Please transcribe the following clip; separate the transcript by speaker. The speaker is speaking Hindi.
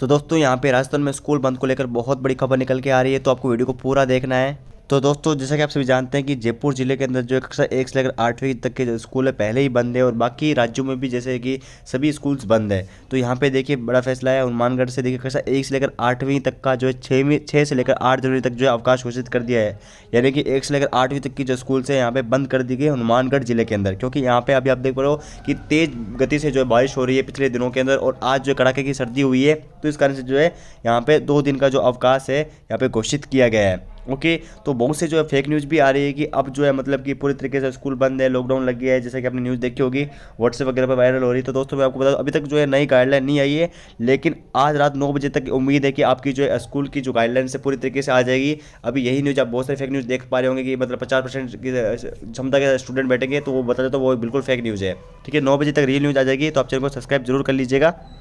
Speaker 1: तो दोस्तों यहाँ पे राजस्थान में स्कूल बंद को लेकर बहुत बड़ी खबर निकल के आ रही है तो आपको वीडियो को पूरा देखना है तो दोस्तों जैसा कि आप सभी जानते हैं कि जयपुर ज़िले के अंदर जो कक्षा एक से लेकर आठवीं तक के स्कूल है पहले ही बंद है और बाकी राज्यों में भी जैसे कि सभी स्कूल्स बंद है तो यहाँ पे देखिए बड़ा फैसला है हनुमानगढ़ से देखिए कक्षा एक से लेकर आठवीं तक का जो है छवीं छः से लेकर आठ जनवरी तक जो है अवकाश घोषित कर दिया है यानी कि एक से लेकर आठवीं तक की जो स्कूल्स है यहाँ पर बंद कर दी गई हनुमानगढ़ ज़िले के अंदर क्योंकि यहाँ पर अभी आप देख पा रहे हो कि तेज़ गति से जो है बारिश हो रही है पिछले दिनों के अंदर और आज जो कड़ाके की सर्दी हुई है तो इस कारण से जो है यहाँ पर दो दिन का जो अवकाश है यहाँ पर घोषित किया गया है ओके तो बहुत से जो है फेक न्यूज़ भी आ रही है कि अब जो है मतलब कि पूरी तरीके से स्कूल बंद है लॉकडाउन लग गया है जैसे कि आपने न्यूज़ देखी होगी व्हाट्सएप वगैरह पर वायरल हो रही है तो दोस्तों मैं आपको बता अभी तक जो है नई गाइडलाइन नहीं आई है लेकिन आज रात नौ बजे तक उम्मीद है कि आपकी जो है स्कूल की जो गाइडलाइन से पूरी तरीके से आ जाएगी अभी यही न्यूज़ आप बहुत सारी फेक न्यूज़ देख पा रहे होंगे कि मतलब पचास परसेंट की क्षमता के स्टूडेंट बैठेंगे तो वो बता दें तो वो बिल्कुल फेक न्यूज़ है ठीक है नौ बजे तक रियल न्यूज़ आ जाएगी तो आप चैनल को सब्सक्राइब जरूर कर लीजिएगा